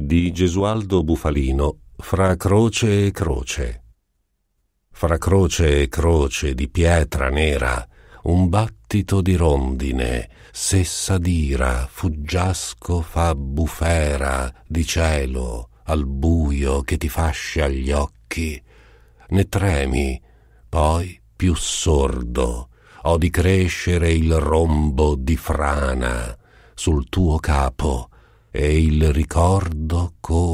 di Gesualdo Bufalino Fra croce e croce. Fra croce e croce di pietra nera, un battito di rondine, sessa d'ira, fuggiasco fa bufera di cielo al buio che ti fascia gli occhi, ne tremi, poi più sordo, odi crescere il rombo di frana sul tuo capo e il ricordo come